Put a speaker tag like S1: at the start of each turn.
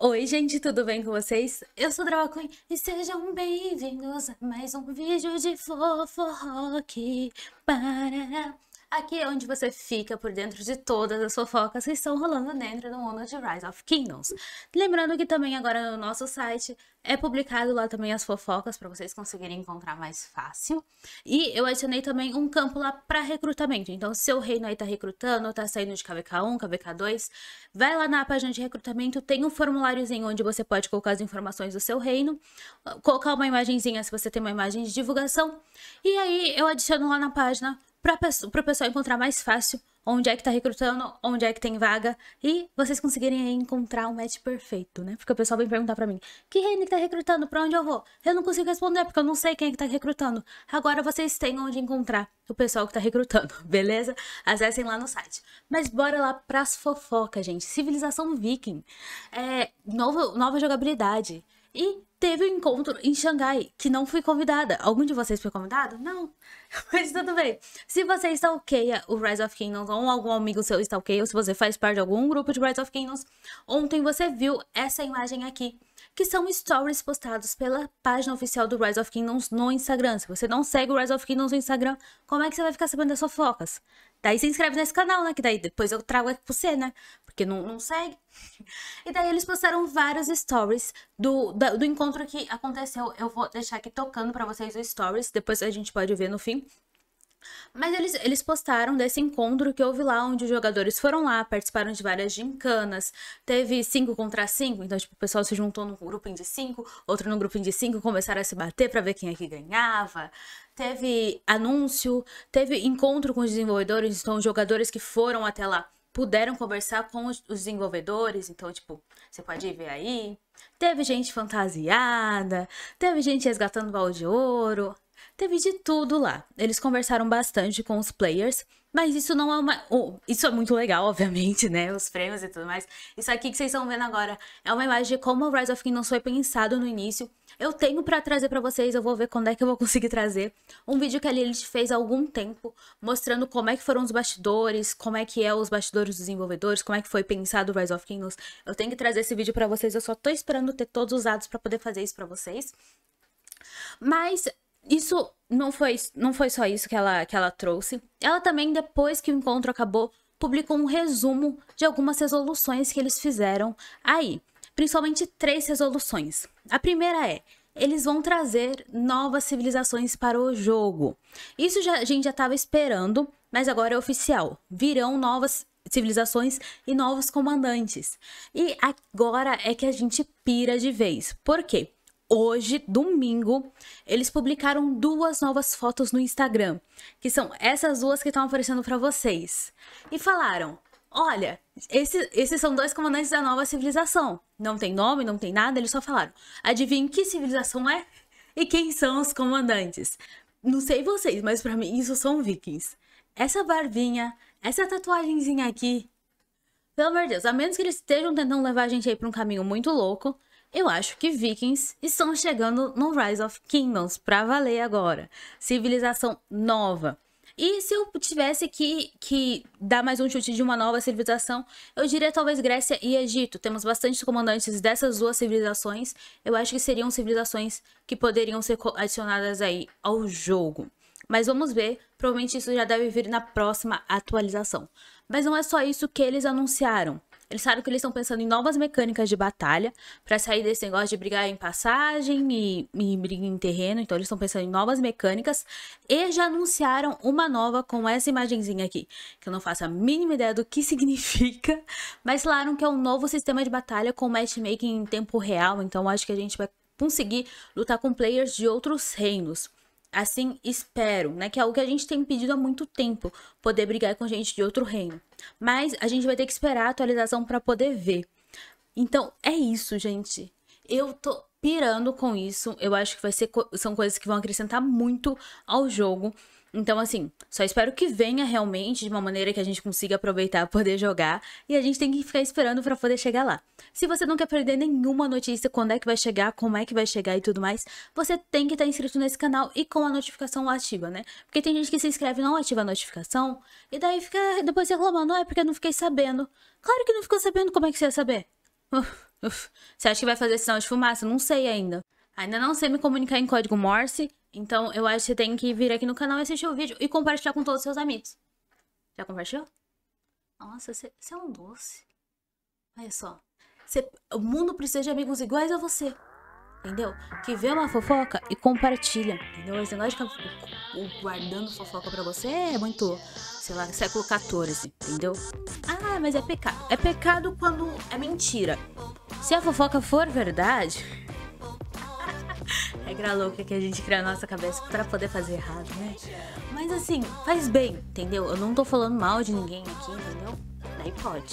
S1: Oi, gente, tudo bem com vocês? Eu sou Drama e sejam bem-vindos a mais um vídeo de Fofo Rock. para Aqui é onde você fica por dentro de todas as fofocas que estão rolando dentro do mundo de Rise of Kingdoms. Lembrando que também agora no nosso site é publicado lá também as fofocas para vocês conseguirem encontrar mais fácil. E eu adicionei também um campo lá para recrutamento. Então, se o reino aí tá recrutando, tá saindo de KVK1, KVK2, vai lá na página de recrutamento, tem um formuláriozinho onde você pode colocar as informações do seu reino, colocar uma imagenzinha se você tem uma imagem de divulgação. E aí eu adiciono lá na página para o pessoal encontrar mais fácil onde é que tá recrutando, onde é que tem vaga e vocês conseguirem encontrar um match perfeito, né? Porque o pessoal vem perguntar para mim: "Que reino que tá recrutando? Para onde eu vou?" Eu não consigo responder porque eu não sei quem é que tá recrutando. Agora vocês têm onde encontrar o pessoal que tá recrutando, beleza? Acessem lá no site. Mas bora lá para as fofocas, gente. Civilização Viking. É, novo, nova jogabilidade. E teve um encontro em Xangai que não fui convidada. Algum de vocês foi convidado? Não. Mas tudo bem. Se você stalkeia o Rise of Kingdoms ou algum amigo seu stalkeia, ou se você faz parte de algum grupo de Rise of Kingdoms, ontem você viu essa imagem aqui, que são stories postados pela página oficial do Rise of Kingdoms no Instagram. Se você não segue o Rise of Kingdoms no Instagram, como é que você vai ficar sabendo das fofocas? Daí se inscreve nesse canal, né? Que daí depois eu trago aqui pra você, né? Porque não, não segue. E daí eles postaram vários stories do, da, do encontro que aconteceu. Eu vou deixar aqui tocando pra vocês os stories. Depois a gente pode ver no fim. Mas eles, eles postaram desse encontro que houve lá, onde os jogadores foram lá, participaram de várias gincanas, teve cinco contra cinco, então, tipo, o pessoal se juntou num grupinho de cinco, outro num grupinho de cinco, começaram a se bater para ver quem é que ganhava. Teve anúncio, teve encontro com os desenvolvedores, então, os jogadores que foram até lá puderam conversar com os, os desenvolvedores, então, tipo, você pode ver aí. Teve gente fantasiada, teve gente resgatando balde de ouro. Teve de tudo lá. Eles conversaram bastante com os players, mas isso não é uma. Oh, isso é muito legal, obviamente, né? Os prêmios e tudo mais. Isso aqui que vocês estão vendo agora é uma imagem de como o Rise of Kingdoms foi pensado no início. Eu tenho para trazer para vocês, eu vou ver quando é que eu vou conseguir trazer. Um vídeo que a Lilith fez há algum tempo, mostrando como é que foram os bastidores, como é que é os bastidores dos desenvolvedores, como é que foi pensado o Rise of Kingdoms. Eu tenho que trazer esse vídeo para vocês, eu só tô esperando ter todos os dados para poder fazer isso para vocês. Mas isso não foi, não foi só isso que ela, que ela trouxe. Ela também, depois que o encontro acabou, publicou um resumo de algumas resoluções que eles fizeram aí. Principalmente três resoluções. A primeira é: eles vão trazer novas civilizações para o jogo. Isso já, a gente já estava esperando, mas agora é oficial. Virão novas civilizações e novos comandantes. E agora é que a gente pira de vez. Por quê? hoje, domingo, eles publicaram duas novas fotos no Instagram, que são essas duas que estão aparecendo para vocês. E falaram: "Olha, esse, esses são dois comandantes da nova civilização. Não tem nome, não tem nada, eles só falaram: "Adivinhe que civilização é e quem são os comandantes?". Não sei vocês, mas para mim isso são vikings. Essa barbinha, essa tatuagemzinha aqui, pelo amor de Deus, a menos que eles estejam tentando levar a gente aí para um caminho muito louco, eu acho que Vikings estão chegando no Rise of Kingdoms para valer agora. Civilização nova. E se eu tivesse que, que dar mais um chute de uma nova civilização, eu diria talvez Grécia e Egito. Temos bastante comandantes dessas duas civilizações. Eu acho que seriam civilizações que poderiam ser adicionadas aí ao jogo. Mas vamos ver, provavelmente isso já deve vir na próxima atualização. Mas não é só isso que eles anunciaram. Eles sabem que eles estão pensando em novas mecânicas de batalha para sair desse negócio de brigar em passagem e, e brigar em terreno. Então, eles estão pensando em novas mecânicas e já anunciaram uma nova com essa imagenzinha aqui, que eu não faço a mínima ideia do que significa, mas falaram que é um novo sistema de batalha com matchmaking em tempo real. Então, acho que a gente vai conseguir lutar com players de outros reinos assim, espero, né? Que é algo que a gente tem pedido há muito tempo, poder brigar com gente de outro reino. Mas a gente vai ter que esperar a atualização para poder ver. Então, é isso, gente. Eu tô pirando com isso. Eu acho que vai ser são coisas que vão acrescentar muito ao jogo. Então, assim, só espero que venha realmente de uma maneira que a gente consiga aproveitar, poder jogar. E a gente tem que ficar esperando para poder chegar lá. Se você não quer perder nenhuma notícia, quando é que vai chegar, como é que vai chegar e tudo mais, você tem que estar tá inscrito nesse canal e com a notificação ativa, né? Porque tem gente que se inscreve e não ativa a notificação. E daí fica depois reclamando, ah, é porque eu não fiquei sabendo. Claro que não ficou sabendo como é que você ia saber. Uf, uf. Você acha que vai fazer sinal de fumaça? Não sei ainda. Ainda não sei me comunicar em código Morse então, eu acho que você tem que vir aqui no canal e assistir o vídeo e compartilhar com todos os seus amigos. Já compartilhou? Nossa, você, é um doce. Olha só. o mundo precisa de amigos iguais a você. Entendeu? Que vê uma fofoca e compartilha. Entendeu? Esse negócio de ficar guardando fofoca pra você é muito, sei lá, século XIV. Entendeu? Ah, mas é pecado. É pecado quando é mentira. Se a fofoca for verdade regra louca que a gente cria na nossa cabeça para poder fazer errado, né? Mas assim, faz bem, entendeu? Eu não tô falando mal de ninguém aqui, entendeu? Daí pode.